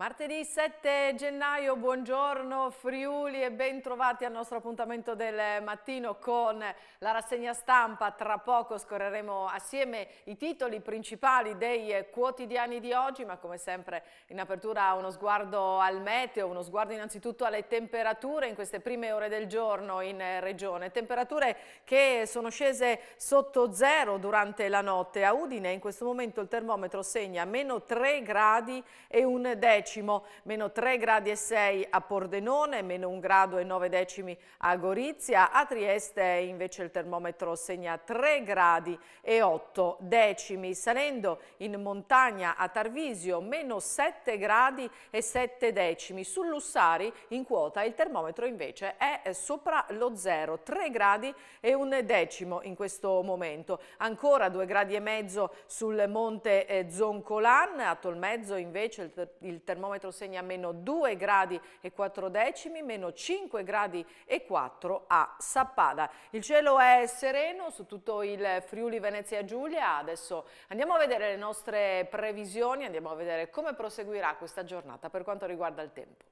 Martedì 7 gennaio, buongiorno Friuli e bentrovati al nostro appuntamento del mattino con la rassegna stampa. Tra poco scorreremo assieme i titoli principali dei quotidiani di oggi, ma come sempre in apertura uno sguardo al meteo, uno sguardo innanzitutto alle temperature in queste prime ore del giorno in regione. Temperature che sono scese sotto zero durante la notte. A Udine in questo momento il termometro segna meno 3 gradi e un decimo decimo, meno 3 gradi e 6 a Pordenone, meno 1 grado e 9 decimi a Gorizia, a Trieste invece il termometro segna 3 gradi e 8 decimi, salendo in montagna a Tarvisio meno 7 gradi e 7 decimi, sul Lussari in quota il termometro invece è sopra lo 0, 3 gradi e un decimo in questo momento, ancora 2 gradi e mezzo sul monte eh, Zoncolan, a Tolmezzo invece il termometro termometro segna meno 2 gradi e 4 decimi, meno 5 gradi e 4 a Sappada. Il cielo è sereno su tutto il Friuli Venezia Giulia. Adesso andiamo a vedere le nostre previsioni, andiamo a vedere come proseguirà questa giornata per quanto riguarda il tempo.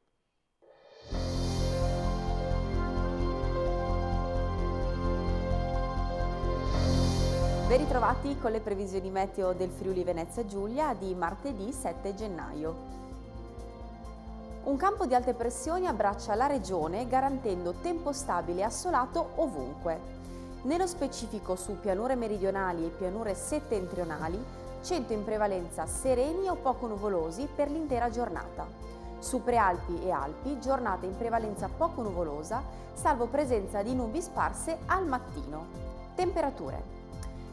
Ben ritrovati con le previsioni meteo del Friuli Venezia Giulia di martedì 7 gennaio. Un campo di alte pressioni abbraccia la regione garantendo tempo stabile e assolato ovunque. Nello specifico su pianure meridionali e pianure settentrionali, cento in prevalenza sereni o poco nuvolosi per l'intera giornata. Su prealpi e alpi, giornata in prevalenza poco nuvolosa, salvo presenza di nubi sparse al mattino. Temperature.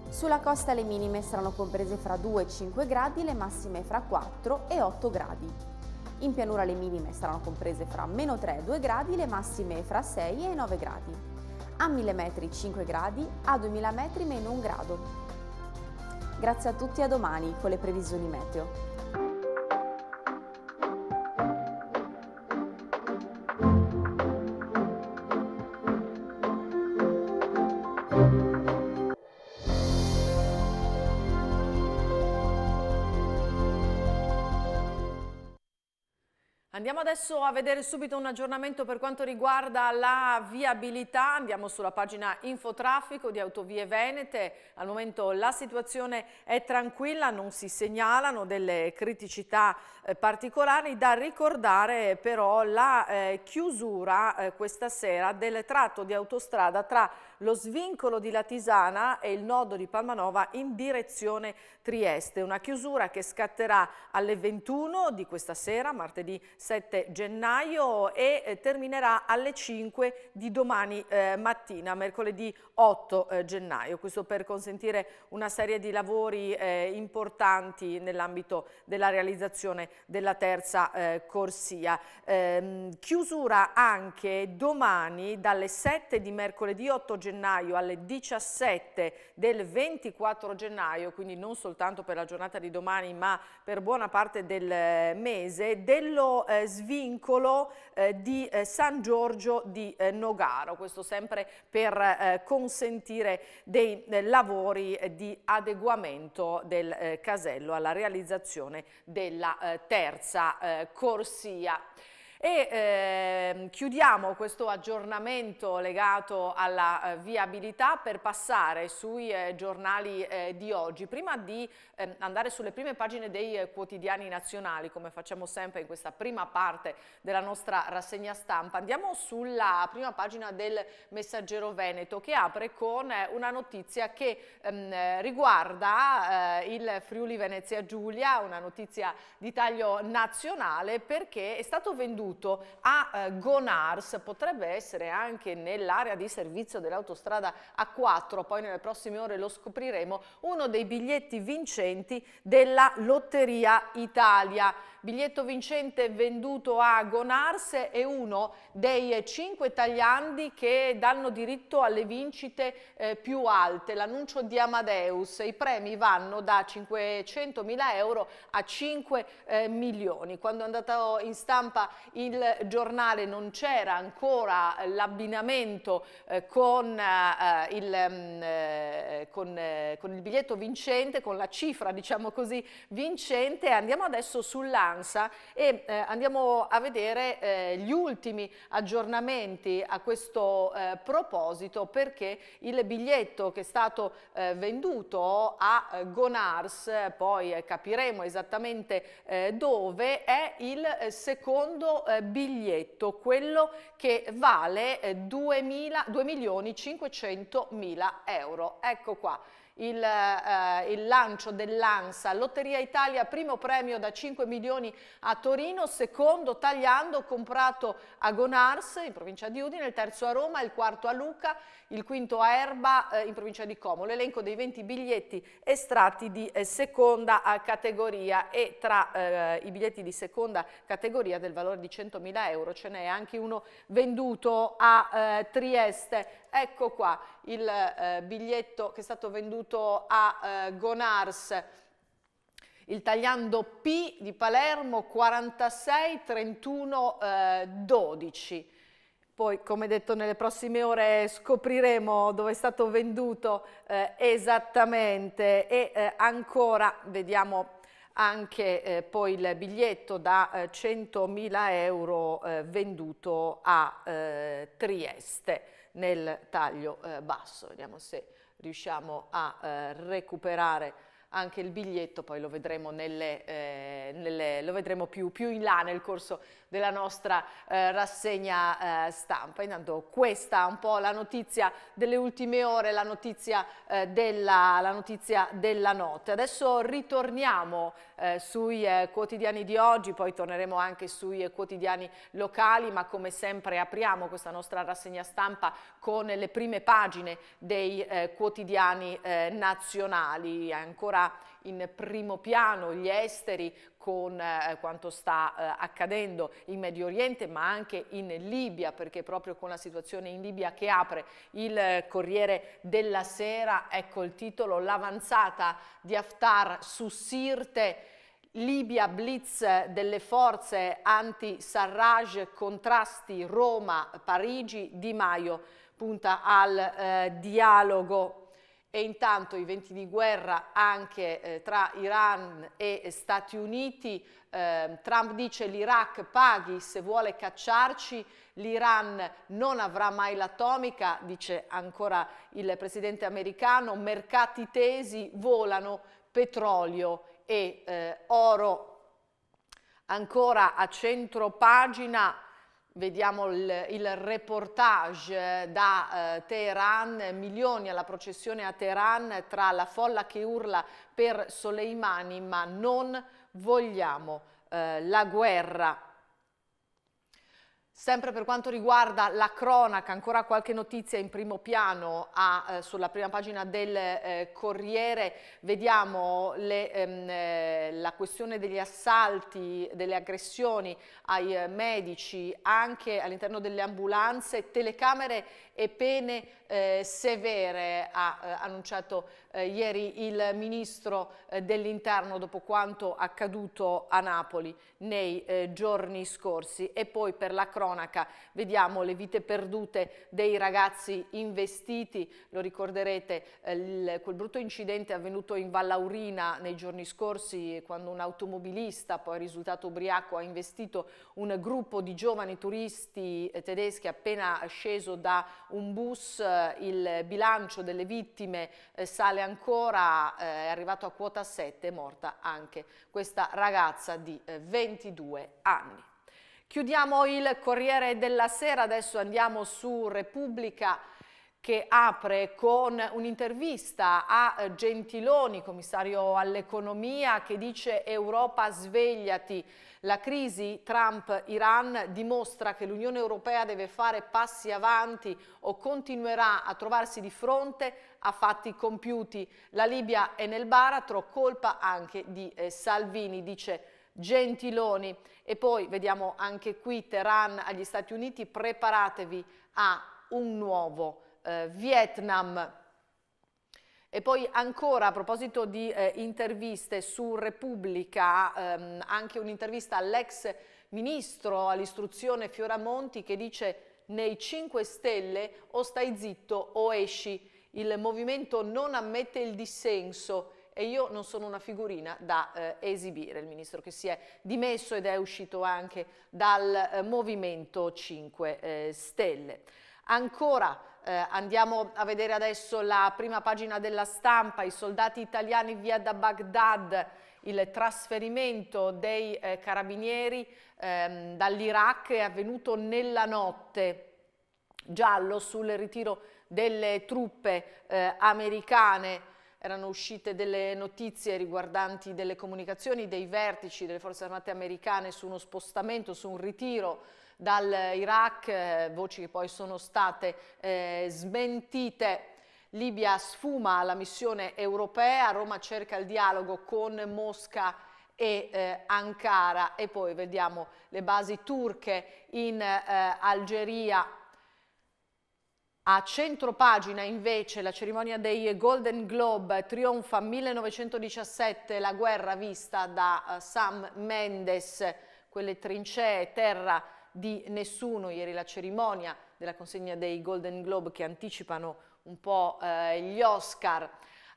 Sulla costa le minime saranno comprese fra 2 e 5 gradi, le massime fra 4 e 8 gradi. In pianura le minime saranno comprese fra meno 3 e 2 gradi, le massime fra 6 e 9 gradi. A 1000 metri 5 gradi, a 2000 metri meno 1 grado. Grazie a tutti e a domani con le previsioni meteo. Andiamo adesso a vedere subito un aggiornamento per quanto riguarda la viabilità, andiamo sulla pagina infotraffico di Autovie Venete, al momento la situazione è tranquilla, non si segnalano delle criticità eh, particolari, da ricordare però la eh, chiusura eh, questa sera del tratto di autostrada tra lo svincolo di Latisana e il nodo di Palmanova in direzione Trieste, una chiusura che scatterà alle 21 di questa sera, martedì 6 17 gennaio e eh, terminerà alle 5 di domani eh, mattina, mercoledì 8 eh, gennaio. Questo per consentire una serie di lavori eh, importanti nell'ambito della realizzazione della terza eh, corsia. Ehm, chiusura anche domani dalle 7 di mercoledì 8 gennaio alle 17 del 24 gennaio, quindi non soltanto per la giornata di domani ma per buona parte del mese, dello eh, eh, svincolo eh, di eh, San Giorgio di eh, Nogaro, questo sempre per eh, consentire dei eh, lavori di adeguamento del casello alla realizzazione della terza corsia. E eh, chiudiamo questo aggiornamento legato alla eh, viabilità per passare sui eh, giornali eh, di oggi. Prima di ehm, andare sulle prime pagine dei eh, quotidiani nazionali, come facciamo sempre in questa prima parte della nostra rassegna stampa, andiamo sulla prima pagina del Messaggero Veneto che apre con eh, una notizia che ehm, riguarda il Friuli Venezia Giulia, una notizia di taglio nazionale perché è stato venduto dovuto a eh, Gonars, potrebbe essere anche nell'area di servizio dell'autostrada A4, poi nelle prossime ore lo scopriremo, uno dei biglietti vincenti della Lotteria Italia biglietto vincente venduto a Gonarse è uno dei cinque tagliandi che danno diritto alle vincite eh, più alte, l'annuncio di Amadeus. I premi vanno da 500 mila euro a 5 eh, milioni. Quando è andato in stampa il giornale non c'era ancora l'abbinamento eh, con, eh, il, mm, eh, con, eh, con il biglietto vincente, con la cifra diciamo così vincente. Andiamo adesso sull'anno Finanza e eh, andiamo a vedere eh, gli ultimi aggiornamenti a questo eh, proposito perché il biglietto che è stato eh, venduto a eh, Gonars, poi eh, capiremo esattamente dove, è il secondo biglietto, quello che vale 2 milioni 500 mila euro. Ecco qua, il, eh, il lancio dell'ANSA, Lotteria Italia primo premio da 5 milioni a Torino, secondo tagliando comprato a Gonars in provincia di Udine, il terzo a Roma, il quarto a Luca, il quinto a Erba eh, in provincia di Como, l'elenco dei 20 biglietti estratti di eh, seconda eh, categoria e tra eh, i biglietti di seconda categoria del valore di 100.000 euro ce n'è anche uno venduto a eh, Trieste. Ecco qua, il eh, biglietto che è stato venduto a eh, Gonars il tagliando P di Palermo 46 31 eh, 12 poi come detto nelle prossime ore scopriremo dove è stato venduto eh, esattamente e eh, ancora vediamo anche eh, poi il biglietto da eh, 100.000 euro eh, venduto a eh, Trieste nel taglio eh, basso. Vediamo se riusciamo a eh, recuperare anche il biglietto, poi lo vedremo, nelle, eh, nelle, lo vedremo più, più, in là nel corso della nostra eh, rassegna eh, stampa. Intanto questa è un po' la notizia delle ultime ore, la notizia, eh, della, la notizia della, notte. Adesso ritorniamo eh, sui eh, quotidiani di oggi, poi torneremo anche sui eh, quotidiani locali, ma come sempre apriamo questa nostra rassegna stampa con le prime pagine dei quotidiani nazionali. Ancora in primo piano gli esteri con eh, quanto sta eh, accadendo in Medio Oriente ma anche in Libia perché proprio con la situazione in Libia che apre il eh, Corriere della Sera, ecco il titolo L'avanzata di Haftar su Sirte Libia, blitz delle forze anti-Sarraj, contrasti Roma, Parigi, Di Maio punta al eh, dialogo e intanto i venti di guerra anche eh, tra Iran e Stati Uniti. Eh, Trump dice l'Iraq paghi se vuole cacciarci, l'Iran non avrà mai l'atomica, dice ancora il presidente americano, mercati tesi, volano petrolio e eh, oro. Ancora a centro pagina Vediamo il, il reportage da eh, Teheran, milioni alla processione a Teheran tra la folla che urla per Soleimani, ma non vogliamo eh, la guerra Sempre per quanto riguarda la cronaca, ancora qualche notizia in primo piano ah, eh, sulla prima pagina del eh, Corriere, vediamo le, ehm, eh, la questione degli assalti, delle aggressioni ai eh, medici, anche all'interno delle ambulanze, telecamere e pene eh, severe, ha eh, annunciato eh, ieri il ministro eh, dell'interno dopo quanto accaduto a Napoli nei eh, giorni scorsi. E poi per la cronaca vediamo le vite perdute dei ragazzi investiti, lo ricorderete eh, il, quel brutto incidente avvenuto in Vallaurina nei giorni scorsi quando un automobilista poi risultato ubriaco ha investito un gruppo di giovani turisti tedeschi appena sceso da un bus eh, il bilancio delle vittime eh, sale ancora, eh, è arrivato a quota 7, è morta anche questa ragazza di 22 anni. Chiudiamo il Corriere della Sera, adesso andiamo su Repubblica che apre con un'intervista a Gentiloni, commissario all'economia, che dice Europa svegliati, la crisi Trump-Iran dimostra che l'Unione Europea deve fare passi avanti o continuerà a trovarsi di fronte a fatti compiuti. La Libia è nel baratro, colpa anche di eh, Salvini, dice Gentiloni. E poi vediamo anche qui Teheran agli Stati Uniti, preparatevi a un nuovo eh, Vietnam. E poi ancora a proposito di eh, interviste su Repubblica, ehm, anche un'intervista all'ex ministro all'istruzione Fioramonti che dice nei 5 Stelle o stai zitto o esci, il movimento non ammette il dissenso e io non sono una figurina da eh, esibire, il ministro che si è dimesso ed è uscito anche dal eh, Movimento 5 eh, Stelle. Ancora eh, andiamo a vedere adesso la prima pagina della stampa, i soldati italiani via da Baghdad, il trasferimento dei eh, carabinieri ehm, dall'Iraq è avvenuto nella notte. Giallo sul ritiro delle truppe eh, americane erano uscite delle notizie riguardanti delle comunicazioni dei vertici delle forze armate americane su uno spostamento, su un ritiro dall'Iraq, eh, voci che poi sono state eh, smentite. Libia sfuma la missione europea, Roma cerca il dialogo con Mosca e eh, Ankara e poi vediamo le basi turche in eh, Algeria. A centro pagina invece la cerimonia dei Golden Globe trionfa 1917 la guerra vista da uh, Sam Mendes, quelle trincee, terra di nessuno, ieri la cerimonia della consegna dei Golden Globe che anticipano un po' eh, gli Oscar.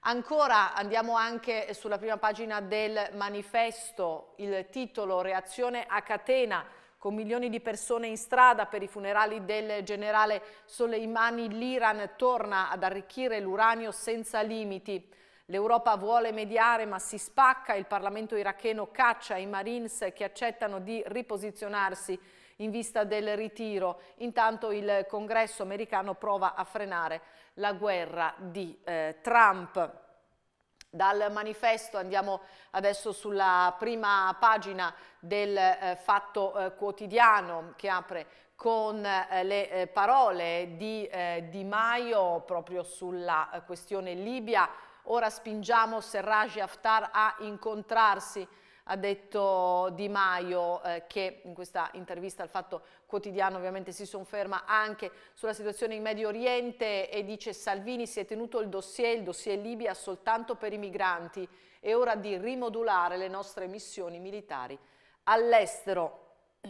Ancora andiamo anche sulla prima pagina del manifesto, il titolo Reazione a catena con milioni di persone in strada per i funerali del generale Soleimani, l'Iran torna ad arricchire l'uranio senza limiti. L'Europa vuole mediare ma si spacca, il Parlamento iracheno caccia i Marines che accettano di riposizionarsi in vista del ritiro. Intanto il congresso americano prova a frenare la guerra di eh, Trump. Dal manifesto andiamo adesso sulla prima pagina del eh, Fatto eh, Quotidiano che apre con eh, le eh, parole di eh, Di Maio proprio sulla eh, questione Libia. Ora spingiamo Serraj e Haftar a incontrarsi ha detto Di Maio eh, che in questa intervista al Fatto Quotidiano ovviamente si sofferma anche sulla situazione in Medio Oriente e dice Salvini si è tenuto il dossier, il dossier Libia soltanto per i migranti, è ora di rimodulare le nostre missioni militari all'estero.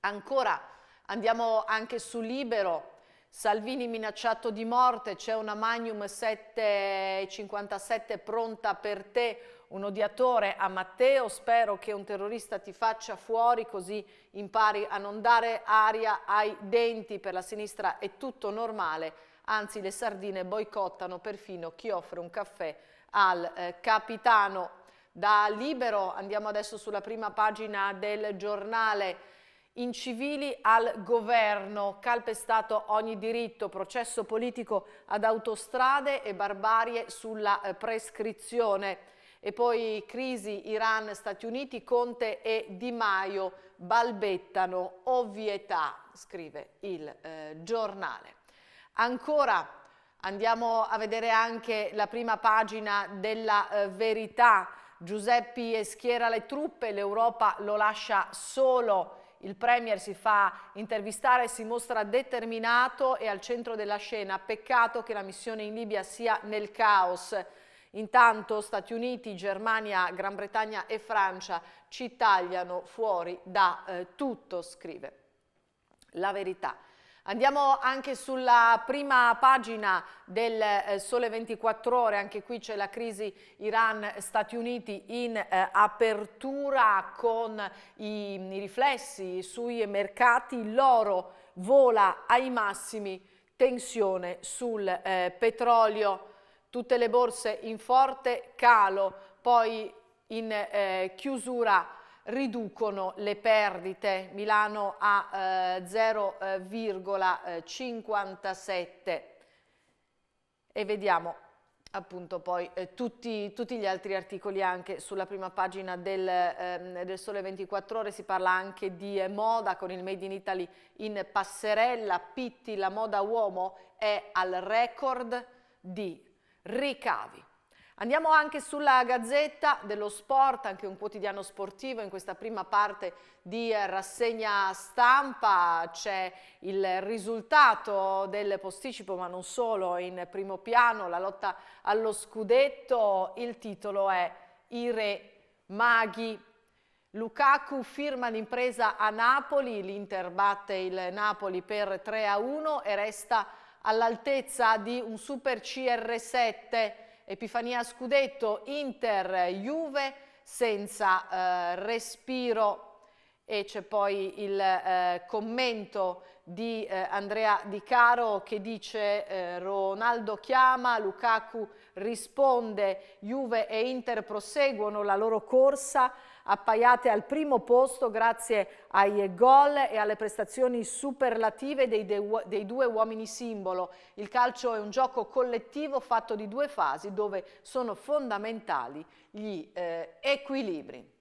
Ancora andiamo anche su Libero, Salvini minacciato di morte, c'è una Magnum 757 pronta per te, un odiatore a Matteo, spero che un terrorista ti faccia fuori così impari a non dare aria ai denti, per la sinistra è tutto normale, anzi le sardine boicottano perfino chi offre un caffè al eh, capitano. Da Libero andiamo adesso sulla prima pagina del giornale incivili al governo, calpestato ogni diritto, processo politico ad autostrade e barbarie sulla eh, prescrizione e poi crisi Iran, Stati Uniti, Conte e Di Maio balbettano ovvietà, scrive il eh, giornale. Ancora andiamo a vedere anche la prima pagina della eh, verità. Giuseppi schiera le truppe, l'Europa lo lascia solo. Il Premier si fa intervistare, si mostra determinato e al centro della scena. Peccato che la missione in Libia sia nel caos. Intanto Stati Uniti, Germania, Gran Bretagna e Francia ci tagliano fuori da eh, tutto, scrive la verità. Andiamo anche sulla prima pagina del eh, Sole 24 Ore, anche qui c'è la crisi Iran-Stati Uniti in eh, apertura con i, i riflessi sui mercati, l'oro vola ai massimi, tensione sul eh, petrolio tutte le borse in forte calo, poi in eh, chiusura riducono le perdite, Milano a eh, 0,57 eh, eh, e vediamo appunto poi eh, tutti, tutti, gli altri articoli anche sulla prima pagina del, ehm, del Sole 24 Ore si parla anche di eh, moda con il Made in Italy in passerella, Pitti la moda uomo è al record di ricavi. Andiamo anche sulla Gazzetta dello Sport, anche un quotidiano sportivo, in questa prima parte di eh, rassegna stampa c'è il risultato del posticipo, ma non solo, in primo piano, la lotta allo scudetto, il titolo è I Re Maghi. Lukaku firma l'impresa a Napoli, l'Inter batte il Napoli per 3 a 1 e resta all'altezza di un Super CR7, Epifania Scudetto, Inter, Juve senza eh, respiro e c'è poi il eh, commento di eh, Andrea Di Caro che dice eh, Ronaldo chiama, Lukaku risponde, Juve e Inter proseguono la loro corsa appaiate al primo posto grazie ai gol e alle prestazioni superlative dei, de dei due uomini simbolo. Il calcio è un gioco collettivo fatto di due fasi dove sono fondamentali gli eh, equilibri.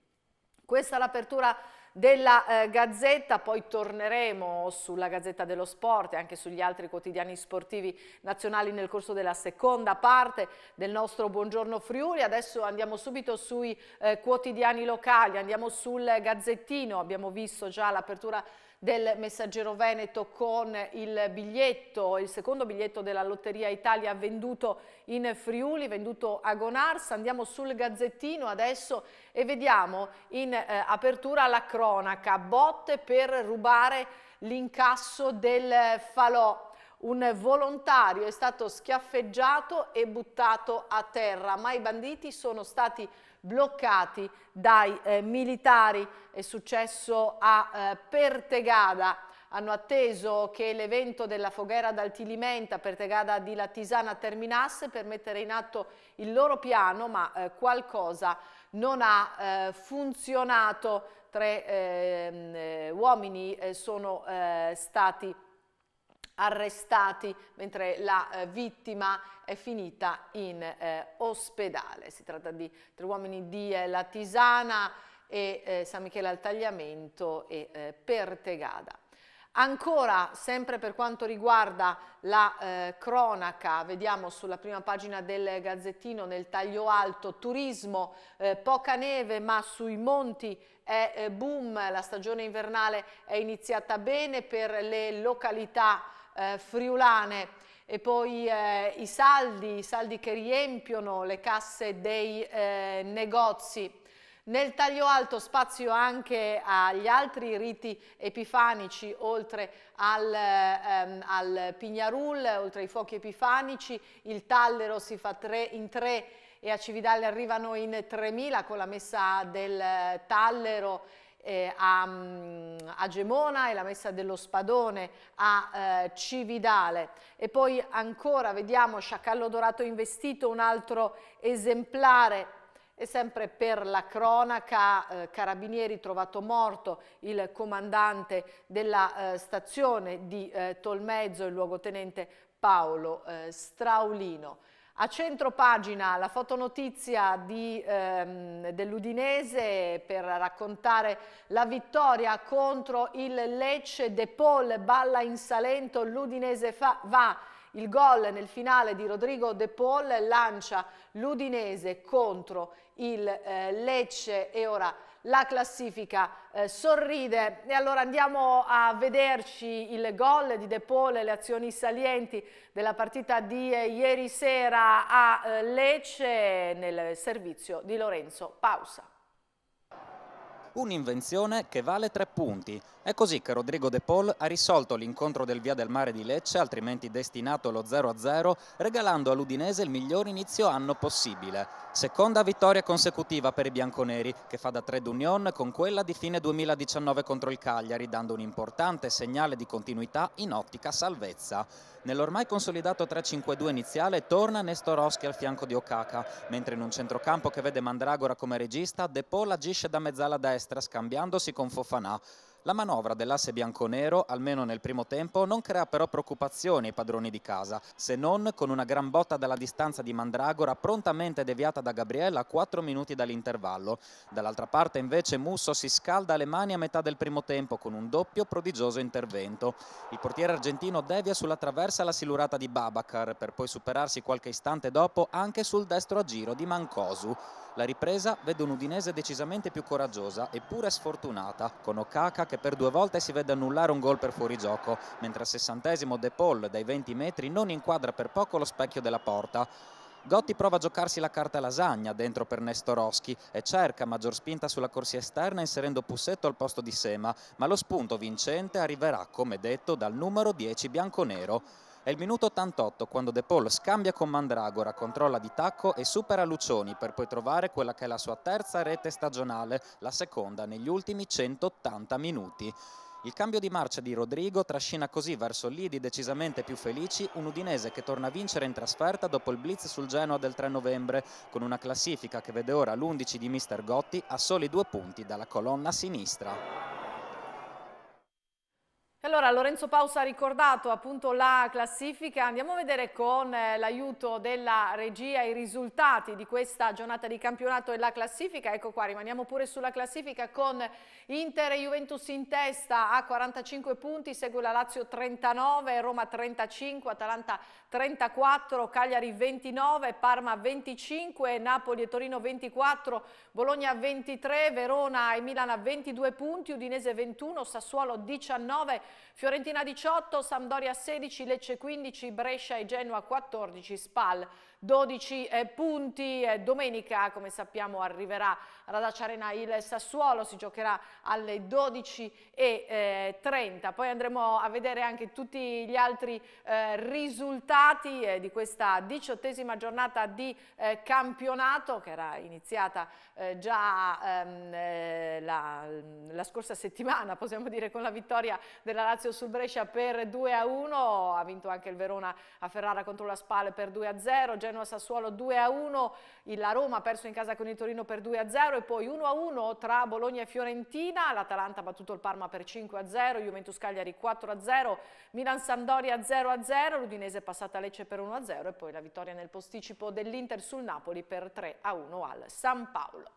Questa è l'apertura della eh, Gazzetta, poi torneremo sulla Gazzetta dello Sport e anche sugli altri quotidiani sportivi nazionali nel corso della seconda parte del nostro Buongiorno Friuli. Adesso andiamo subito sui eh, quotidiani locali, andiamo sul Gazzettino, abbiamo visto già l'apertura del Messaggero Veneto con il biglietto, il secondo biglietto della Lotteria Italia venduto in Friuli, venduto a Gonars. Andiamo sul Gazzettino adesso e vediamo in eh, apertura la cronaca, botte per rubare l'incasso del falò. Un volontario è stato schiaffeggiato e buttato a terra, ma i banditi sono stati bloccati dai eh, militari. È successo a eh, Pertegada. Hanno atteso che l'evento della foghera d'Altilimenta, Pertegada di La Tisana terminasse per mettere in atto il loro piano, ma eh, qualcosa non ha eh, funzionato. Tre ehm, eh, uomini eh, sono stati arrestati mentre la eh, vittima è finita in eh, ospedale. Si tratta di tre uomini di eh, La Tisana e eh, San Michele al Tagliamento e eh, Pertegada. Ancora, sempre per quanto riguarda la eh, cronaca, vediamo sulla prima pagina del Gazzettino nel taglio alto, turismo, poca neve ma sui monti è boom, la stagione invernale è iniziata bene per le località eh, friulane e poi eh, i saldi, i saldi che riempiono le casse dei eh, negozi. Nel taglio alto spazio anche agli altri riti epifanici, oltre al, ehm, al Pignarul, oltre ai fuochi epifanici, il Tallero si fa tre, in tre e a Cividale arrivano in 3.000 con la messa del eh, Tallero eh, a, mm, a, Gemona e la messa dello Spadone a eh, Cividale e poi ancora vediamo Sciacallo Dorato Investito, un altro esemplare e sempre per la cronaca, eh, Carabinieri trovato morto il comandante della eh, stazione di eh, Tolmezzo, il luogotenente Paolo eh, Straulino. A centro pagina la fotonotizia ehm, dell'Udinese per raccontare la vittoria contro il Lecce, De Paul balla in Salento, l'Udinese va il gol nel finale di Rodrigo De Paul lancia l'Udinese contro il eh, Lecce e ora la classifica eh, sorride e allora andiamo a vederci il gol di De Paul e le azioni salienti della partita di eh, ieri sera a eh, Lecce nel servizio di Lorenzo Pausa. Un'invenzione che vale tre punti, è così che Rodrigo De Paul ha risolto l'incontro del Via del Mare di Lecce, altrimenti destinato allo 0-0, regalando all'Udinese il miglior inizio anno possibile. Seconda vittoria consecutiva per i bianconeri, che fa da 3 d'union con quella di fine 2019 contro il Cagliari, dando un importante segnale di continuità in ottica salvezza. Nell'ormai consolidato 3-5-2 iniziale torna Nestor Nestorowski al fianco di Okaka, mentre in un centrocampo che vede Mandragora come regista, De Paul agisce da mezzala destra, scambiandosi con Fofanà. La manovra dell'asse bianconero, almeno nel primo tempo, non crea però preoccupazioni ai padroni di casa, se non con una gran botta dalla distanza di Mandragora prontamente deviata da Gabriella a 4 minuti dall'intervallo. Dall'altra parte invece Musso si scalda le mani a metà del primo tempo con un doppio prodigioso intervento. Il portiere argentino devia sulla traversa la silurata di Babacar per poi superarsi qualche istante dopo anche sul destro a giro di Mancosu. La ripresa vede un Udinese decisamente più coraggiosa eppure sfortunata, con Okaka che che per due volte si vede annullare un gol per fuorigioco, mentre al sessantesimo De Paul dai 20 metri non inquadra per poco lo specchio della porta. Gotti prova a giocarsi la carta lasagna dentro per Nestoroschi e cerca maggior spinta sulla corsia esterna inserendo Pussetto al posto di Sema, ma lo spunto vincente arriverà, come detto, dal numero 10 bianconero. È il minuto 88 quando De Paul scambia con Mandragora, controlla di tacco e supera Lucioni per poi trovare quella che è la sua terza rete stagionale, la seconda negli ultimi 180 minuti. Il cambio di marcia di Rodrigo trascina così verso lidi decisamente più felici un Udinese che torna a vincere in trasferta dopo il blitz sul Genoa del 3 novembre, con una classifica che vede ora l'11 di Mister Gotti a soli due punti dalla colonna sinistra. Allora Lorenzo Pausa ha ricordato appunto la classifica, andiamo a vedere con eh, l'aiuto della regia i risultati di questa giornata di campionato e la classifica, ecco qua rimaniamo pure sulla classifica con Inter e Juventus in testa a 45 punti, segue la Lazio 39, Roma 35, Atalanta 34, Cagliari 29, Parma 25, Napoli e Torino 24, Bologna 23, Verona e Milano 22 punti, Udinese 21, Sassuolo 19, Fiorentina 18, Sampdoria 16, Lecce 15, Brescia e Genoa 14, Spal 12 eh, punti. Eh, domenica, come sappiamo, arriverà Radaccia Arena il Sassuolo, si giocherà alle 12.30. Eh, Poi andremo a vedere anche tutti gli altri eh, risultati eh, di questa diciottesima giornata di eh, campionato che era iniziata eh, già ehm, eh, la, la, scorsa settimana, possiamo dire, con la vittoria della Lazio sul Brescia per 2 a 1. Ha vinto anche il Verona a Ferrara contro la Spal per 2 a 0, Genoa Sassuolo 2 a 1, la Roma ha perso in casa con il Torino per 2 a 0 e poi 1-1 tra Bologna e Fiorentina, l'Atalanta ha battuto il Parma per 5-0, Juventus Cagliari 4-0, Milan Sandoria 0-0, l'Udinese è passata a Lecce per 1-0 e poi la vittoria nel posticipo dell'Inter sul Napoli per 3-1 al San Paolo.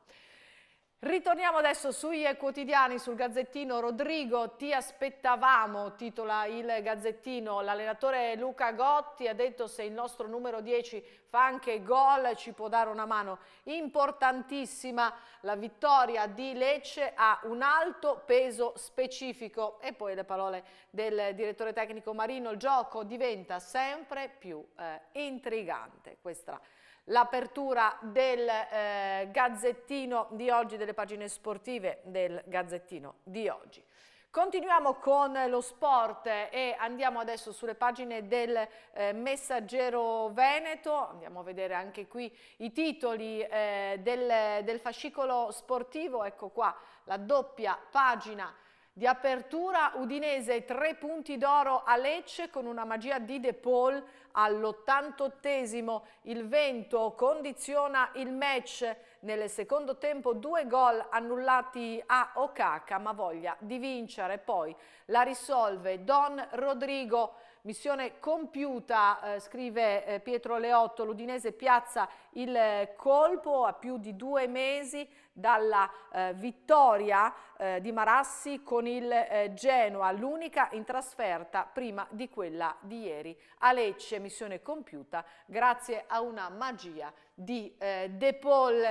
Ritorniamo adesso sui quotidiani, sul Gazzettino. Rodrigo, ti aspettavamo, titola il Gazzettino. L'allenatore Luca Gotti ha detto se il nostro numero 10 fa anche gol ci può dare una mano. Importantissima la vittoria di Lecce ha un alto peso specifico. E poi le parole del direttore tecnico Marino, il gioco diventa sempre più eh, intrigante. Questa l'apertura del eh, Gazzettino di oggi, delle pagine sportive del Gazzettino di oggi. Continuiamo con lo sport e andiamo adesso sulle pagine del eh, Messaggero Veneto, andiamo a vedere anche qui i titoli eh, del, del fascicolo sportivo, ecco qua la doppia pagina di apertura Udinese tre punti d'oro a Lecce con una magia di De Paul all88 Il vento condiziona il match. Nel secondo tempo due gol annullati a Okaka ma voglia di vincere. Poi la risolve Don Rodrigo missione compiuta, eh, scrive eh, Pietro Leotto, l'Udinese piazza il eh, colpo a più di due mesi dalla eh, vittoria eh, di Marassi con il eh, Genoa, l'unica in trasferta prima di quella di ieri a Lecce, missione compiuta grazie a una magia di De Paul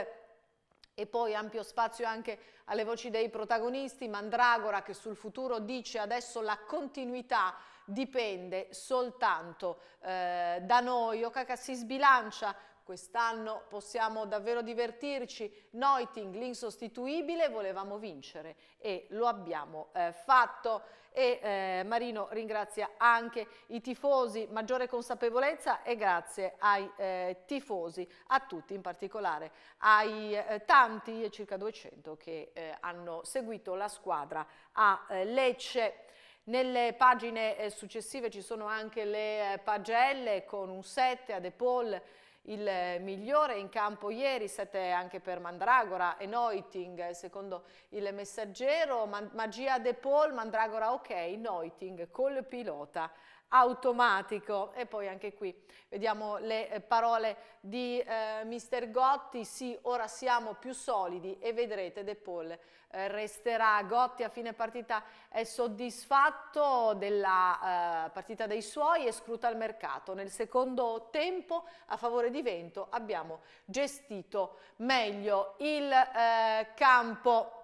e poi ampio spazio anche alle voci dei protagonisti, Mandragora che sul futuro dice adesso la continuità dipende soltanto eh, da noi. Okaka si sbilancia quest'anno possiamo davvero divertirci. Noiting, l'insostituibile, volevamo vincere e lo abbiamo eh, fatto. E eh, Marino ringrazia anche i tifosi, maggiore consapevolezza e grazie ai eh, tifosi, a tutti, in particolare ai eh, tanti, circa 200, che eh, hanno seguito la squadra a eh, Lecce. Nelle pagine eh, successive ci sono anche le eh, pagelle con un 7 a De Paul, il eh, migliore in campo ieri, 7 anche per Mandragora, e Noiting secondo il messaggero, Magia De Paul, Mandragora ok, Noiting col pilota automatico. E poi anche qui vediamo le eh, parole di eh, Mister Gotti, sì, ora siamo più solidi e vedrete De Paul eh, resterà. Gotti a fine partita è soddisfatto della eh, partita dei suoi e scruta il mercato. Nel secondo tempo a favore di Vento abbiamo gestito meglio il eh, campo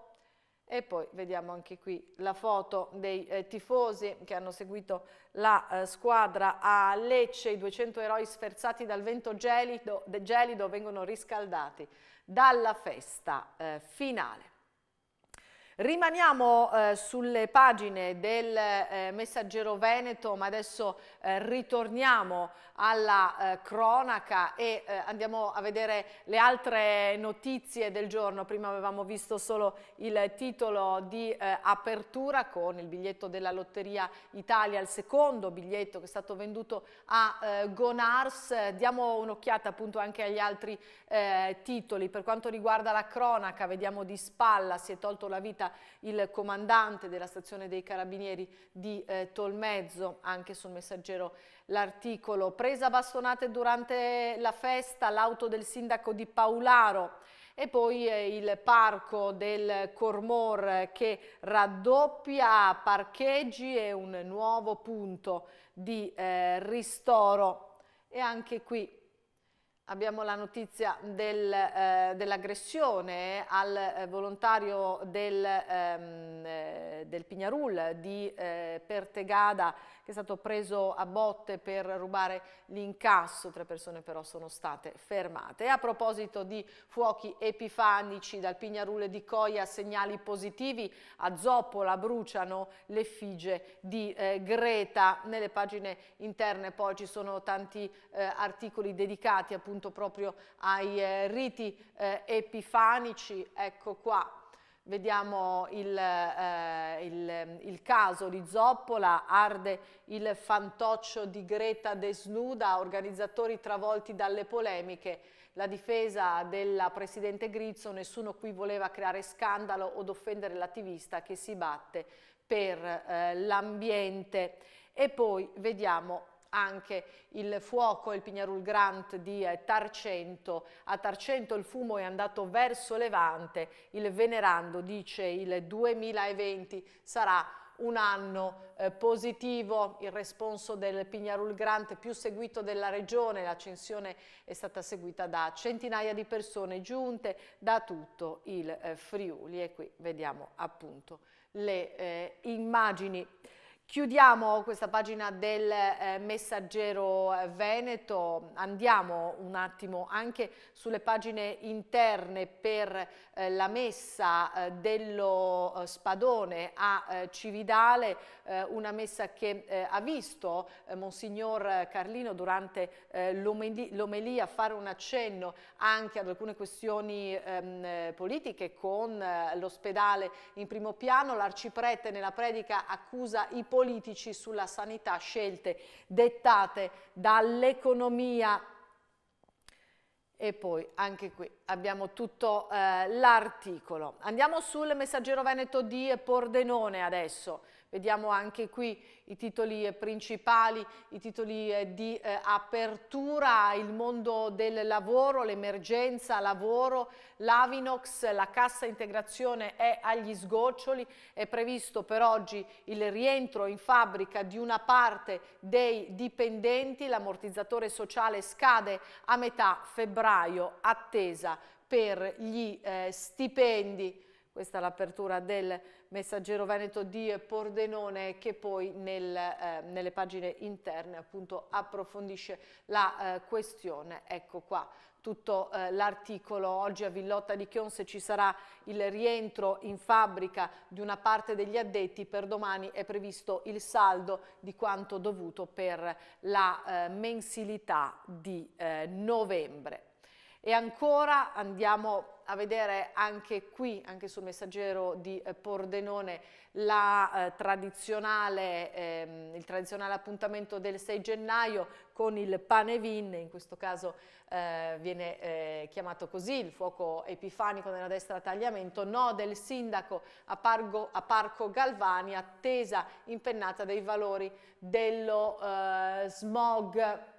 e poi vediamo anche qui la foto dei eh, tifosi che hanno seguito la eh, squadra a Lecce, i 200 eroi sferzati dal vento gelido, gelido vengono riscaldati dalla festa eh, finale. Rimaniamo eh, sulle pagine del eh, Messaggero Veneto, ma adesso eh, ritorniamo alla eh, cronaca e eh, andiamo a vedere le altre notizie del giorno. Prima avevamo visto solo il titolo di eh, apertura con il biglietto della Lotteria Italia, il secondo biglietto che è stato venduto a Gonars. Diamo un'occhiata appunto anche agli altri titoli. Per quanto riguarda la cronaca, vediamo di spalla, si è tolto la vita visita il comandante della stazione dei carabinieri di eh, Tolmezzo, anche sul messaggero l'articolo. Presa bastonate durante la festa, l'auto del sindaco di Paularo e poi eh, il parco del Cormor che raddoppia parcheggi e un nuovo punto di eh, ristoro. E anche qui Abbiamo la notizia del, eh, dell'aggressione al eh, volontario del, ehm, eh, del Pignarul di eh, Pertegada che è stato preso a botte per rubare l'incasso, tre persone però sono state fermate. E a proposito di fuochi epifanici dal Pignarule di Coia, segnali positivi, a Zoppola bruciano l'effigie di eh, Greta. Nelle pagine interne poi ci sono tanti eh, articoli dedicati appunto proprio ai eh, riti eh, epifanici, ecco qua Vediamo il, eh, il, il, caso di Zoppola, arde il fantoccio di Greta Desnuda, organizzatori travolti dalle polemiche, la difesa della Presidente Grizzo, nessuno qui voleva creare scandalo od offendere l'attivista che si batte per eh, l'ambiente. E poi vediamo anche il fuoco il Pignarul Grant di eh, Tarcento. A Tarcento il fumo è andato verso Levante, il venerando dice il 2020 sarà un anno eh, positivo, il responso del Pignarul Grant più seguito della regione, l'accensione è stata seguita da centinaia di persone giunte da tutto il eh, Friuli e qui vediamo appunto le eh, immagini. Chiudiamo questa pagina del eh, Messaggero eh, Veneto, andiamo un attimo anche sulle pagine interne per eh, la messa dello Spadone a Cividale, una messa che ha visto Monsignor Carlino durante l'omelia fare un accenno anche ad alcune questioni ehm, politiche con l'ospedale in primo piano, l'arciprete nella predica accusa i politici sulla sanità, scelte dettate dall'economia. E poi anche qui abbiamo tutto eh, l'articolo. Andiamo sul messaggero Veneto di Pordenone adesso. Vediamo anche qui i titoli eh, principali, i titoli eh, di eh, apertura, il mondo del lavoro, l'emergenza lavoro, l'Avinox, la cassa integrazione è agli sgoccioli, è previsto per oggi il rientro in fabbrica di una parte dei dipendenti, l'ammortizzatore sociale scade a metà febbraio, attesa per gli eh, stipendi. Questa è l'apertura del Messaggero Veneto di Pordenone che poi nel, eh, nelle pagine interne appunto approfondisce la eh, questione. Ecco qua tutto eh, l'articolo. Oggi a Villotta di Chionse ci sarà il rientro in fabbrica di una parte degli addetti, per domani è previsto il saldo di quanto dovuto per la eh, mensilità di eh, novembre. E ancora andiamo a vedere anche qui, anche sul messaggero di eh, Pordenone, la, eh, tradizionale, ehm, il tradizionale appuntamento del 6 gennaio con il pane vin, in questo caso eh, viene eh, chiamato così, il fuoco epifanico nella destra tagliamento, no del sindaco a, Pargo, a Parco Galvani, attesa impennata dei valori dello eh, smog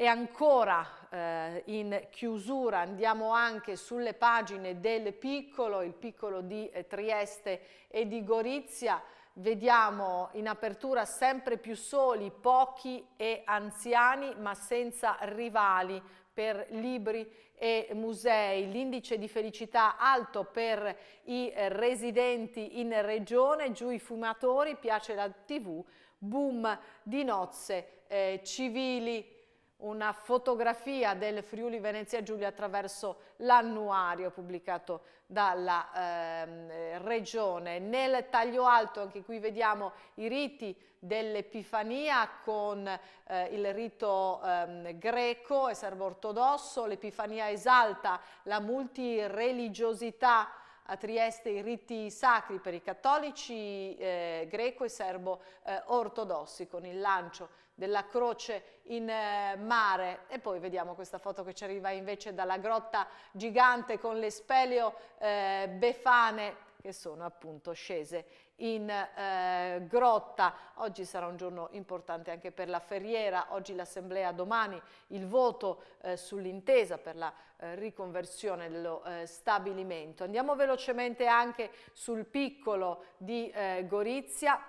e ancora eh, in chiusura andiamo anche sulle pagine del piccolo, il piccolo di eh, Trieste e di Gorizia, vediamo in apertura sempre più soli, pochi e anziani, ma senza rivali per libri e musei. L'indice di felicità alto per i eh, residenti in regione, giù i fumatori, piace la tv, boom di nozze eh, civili una fotografia del Friuli Venezia Giulia attraverso l'annuario pubblicato dalla eh, regione. Nel taglio alto anche qui vediamo i riti dell'Epifania con eh, il rito eh, greco e serbo-ortodosso, l'Epifania esalta la multireligiosità a Trieste i riti sacri per i cattolici eh, greco e serbo-ortodossi eh, con il lancio della croce in eh, mare e poi vediamo questa foto che ci arriva invece dalla grotta gigante con le spelio eh, befane che sono appunto scese in eh, grotta. Oggi sarà un giorno importante anche per la ferriera, oggi l'assemblea, domani il voto eh, sull'intesa per la eh, riconversione dello eh, stabilimento. Andiamo velocemente anche sul piccolo di eh, Gorizia,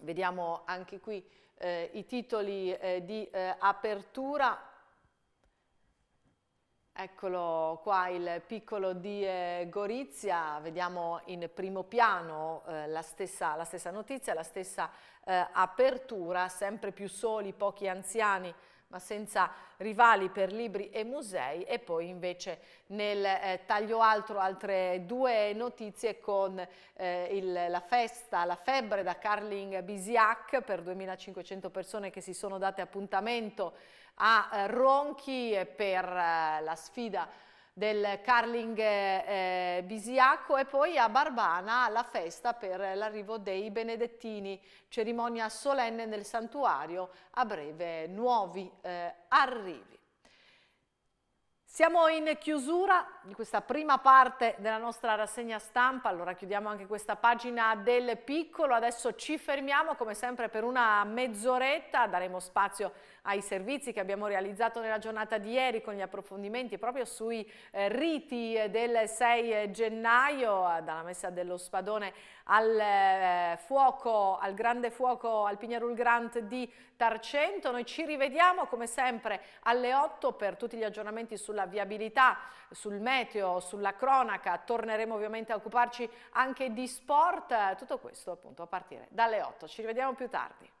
vediamo anche qui eh, i titoli eh, di eh, apertura. Eccolo qua il piccolo di eh, Gorizia, vediamo in primo piano eh, la stessa, la, stessa, notizia, la stessa apertura, sempre più soli, pochi anziani ma senza rivali per libri e musei e poi invece nel eh, taglio altro altre due notizie con eh, il, la festa, la febbre da Carling Bisiac per 2500 persone che si sono date appuntamento a eh, Ronchi per eh, la sfida del curling eh, eh Bisiacco e poi a Barbana la festa per l'arrivo dei Benedettini, cerimonia solenne nel santuario, a breve nuovi eh, arrivi. Siamo in chiusura, di questa prima parte della nostra rassegna stampa, allora chiudiamo anche questa pagina del piccolo, adesso ci fermiamo come sempre per una mezz'oretta, daremo spazio ai servizi che abbiamo realizzato nella giornata di ieri con gli approfondimenti proprio sui eh, riti eh, del 6 eh, gennaio, eh, dalla messa dello spadone al, eh, fuoco, al grande fuoco al Pignarul Grant di Tarcento, noi ci rivediamo come sempre alle 8 per tutti gli aggiornamenti sulla viabilità, sul mezzo, meteo, sulla cronaca, torneremo ovviamente a occuparci anche di sport, tutto questo appunto a partire dalle 8. Ci rivediamo più tardi.